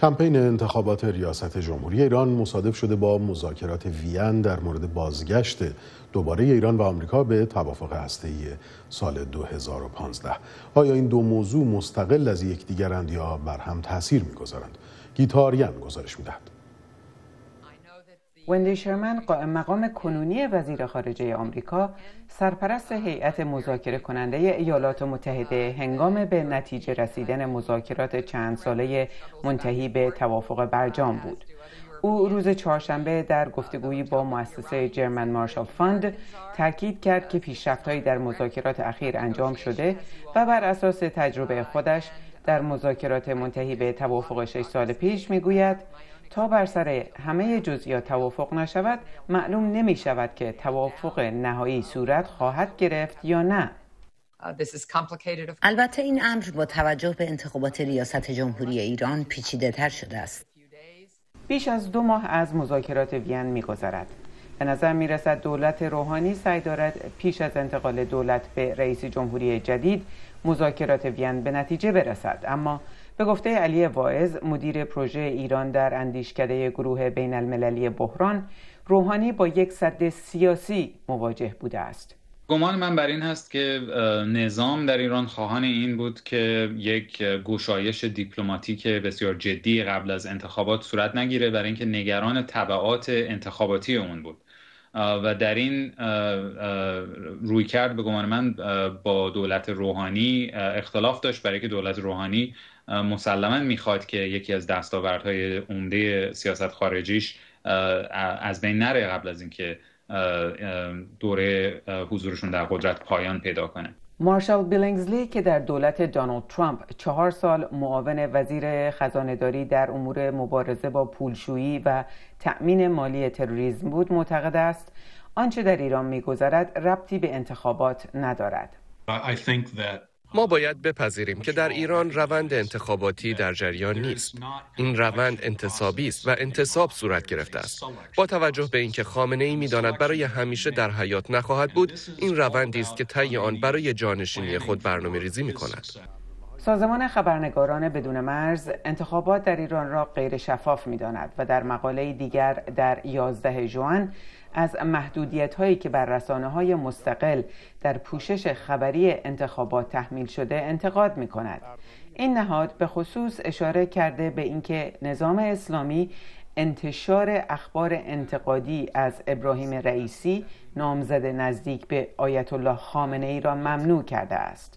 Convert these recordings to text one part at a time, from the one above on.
کمپین انتخابات ریاست جمهوری ایران مصادف شده با مذاکرات وین در مورد بازگشت دوباره ایران و آمریکا به توافق هسته‌ای سال 2015 آیا این دو موضوع مستقل از یکدیگرند یا بر هم تاثیر می‌گذارند گیتاریان گزارش می‌دهد وندی شرمن قائم مقام کنونی وزیر خارجه آمریکا سرپرست هیئت مذاکره کننده ایالات متحده هنگام به نتیجه رسیدن مذاکرات چند ساله منتهی به توافق برجام بود او روز چهارشنبه در گفتگویی با مؤسسه جرمن مارشال فاند تاکید کرد که پیشرفتهایی در مذاکرات اخیر انجام شده و بر اساس تجربه خودش در مذاکرات منتهی به توافق شش سال پیش میگوید تا بر سر همه جزئیات توافق نشود معلوم نمی شود که توافق نهایی صورت خواهد گرفت یا نه uh, البته این امر با توجه به انتخابات ریاست جمهوری ایران پیچیده تر شده است بیش از دو ماه از مذاکرات وین گذارد به نظر می رسد دولت روحانی سعی دارد پیش از انتقال دولت به رئیس جمهوری جدید مذاکرات وین به نتیجه برسد اما به گفته علی واعظ مدیر پروژه ایران در اندیشکده گروه بین المللی بحران روحانی با یک سد سیاسی مواجه بوده است گمان من بر این هست که نظام در ایران خواهان این بود که یک گشایش دیپلماتیک بسیار جدی قبل از انتخابات صورت نگیره برای اینکه نگران طبعات انتخاباتی اون بود و در این روی کرد به گمان من با دولت روحانی اختلاف داشت برای که دولت روحانی مسلما میخواد که یکی از دستاوردهای عمده سیاست خارجیش از بین نره قبل از اینکه دوره حضورشون در قدرت پایان پیدا کنه مارشال بیلینگزلی که در دولت دانالد ترامپ چهار سال معاون وزیر خزانهداری در امور مبارزه با پولشویی و تأمین مالی تروریسم بود معتقد است آنچه در ایران میگذرد ربطی به انتخابات ندارد ما باید بپذیریم که در ایران روند انتخاباتی در جریان نیست. این روند انتصابی است و انتصاب صورت گرفته است. با توجه به اینکه خامنه ای میداند برای همیشه در حیات نخواهد بود، این روندی است که طی آن برای جانشینی خود برنامه ریزی می کند. سازمان خبرنگاران بدون مرز انتخابات در ایران را غیر شفاف می داند و در مقاله دیگر در 11 جوان از محدودیت هایی که بر رسانه های مستقل در پوشش خبری انتخابات تحمیل شده انتقاد می کند. این نهاد به خصوص اشاره کرده به اینکه نظام اسلامی انتشار اخبار انتقادی از ابراهیم رئیسی نامزد نزدیک به آیت الله خامنه ای را ممنوع کرده است.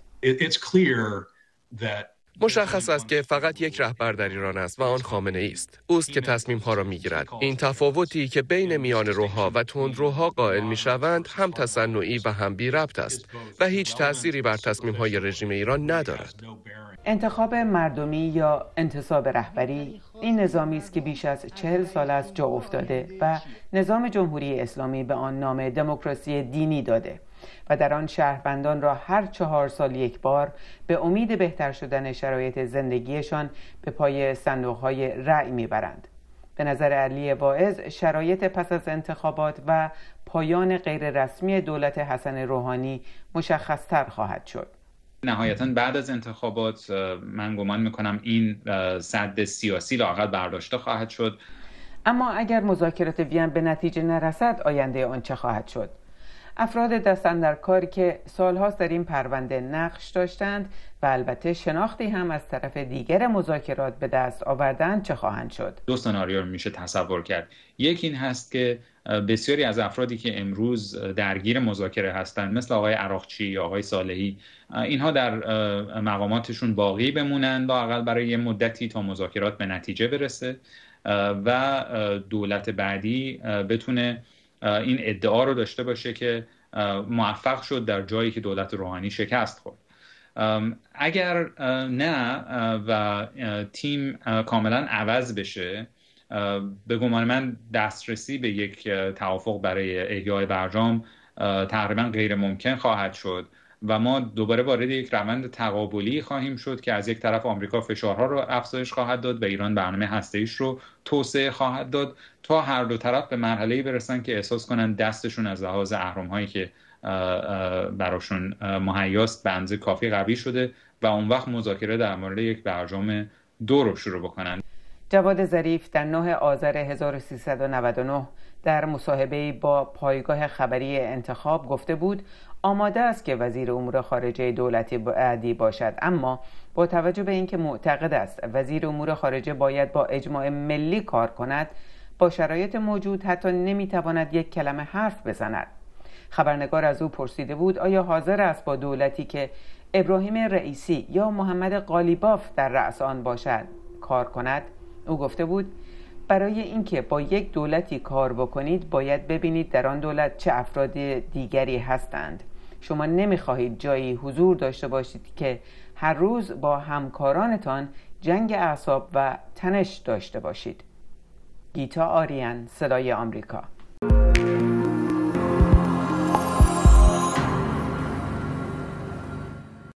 مشخص است که فقط یک رهبر در ایران است و آن خامنه ای است اوست که تصمیم ها را می گیرد این تفاوتی که بین میان روها و تند روها قائل می شوند هم تصنعی و هم بی ربط است و هیچ تأثیری بر تصمیم های رژیم ایران ندارد انتخاب مردمی یا انتصاب رهبری این نظامی است که بیش از چهل سال از جا افتاده و نظام جمهوری اسلامی به آن نام دموکراسی دینی داده و در آن شهروندان را هر چهار سال یک بار به امید بهتر شدن شرایط زندگیشان به پای صندوقهای رأی میبرند به نظر علی واعظ شرایط پس از انتخابات و پایان غیررسمی دولت حسن روحانی مشخصتر خواهد شد نهایتا بعد از انتخابات من گمان میکنم این صد سیاسی لاقل برداشته خواهد شد اما اگر مذاکرات وین به نتیجه نرسد آینده آن چه خواهد شد افراد دستن در کاری که سالهاست در این پرونده نقش داشتند و البته شناختی هم از طرف دیگر مذاکرات به دست آوردن چه خواهند شد دو سناریو میشه تصور کرد یکی این هست که بسیاری از افرادی که امروز درگیر مذاکره هستند مثل آقای عراقچی یا آقای صالحی اینها در مقاماتشون باقی بمونند لااقل برای یه مدتی تا مذاکرات به نتیجه برسه و دولت بعدی بتونه این ادعا رو داشته باشه که موفق شد در جایی که دولت روحانی شکست خورد اگر نه و تیم کاملا عوض بشه به گمان من دسترسی به یک توافق برای احیای برجام تقریبا غیر ممکن خواهد شد و ما دوباره وارد یک روند تقابلی خواهیم شد که از یک طرف آمریکا فشارها رو افزایش خواهد داد و ایران برنامه هستهیش رو توسعه خواهد داد تا هر دو طرف به مرحله‌ای برسن که احساس کنن دستشون از لحاظ اهرم‌هایی که براشون مهیاست بنزه کافی قوی شده و اون وقت مذاکره در مورد یک برجام دو رو شروع بکنن جواد ظریف در 9 آذر 1399 در مصاحبه با پایگاه خبری انتخاب گفته بود آماده است که وزیر امور خارجه دولتی بعدی باشد اما با توجه به اینکه معتقد است وزیر امور خارجه باید با اجماع ملی کار کند با شرایط موجود حتی نمیتواند یک کلمه حرف بزند خبرنگار از او پرسیده بود آیا حاضر است با دولتی که ابراهیم رئیسی یا محمد قالیباف در رأس آن باشد کار کند او گفته بود برای اینکه با یک دولتی کار بکنید باید ببینید در آن دولت چه افراد دیگری هستند شما نمیخواهید جایی حضور داشته باشید که هر روز با همکارانتان جنگ اعصاب و تنش داشته باشید گیتا آریان صدای آمریکا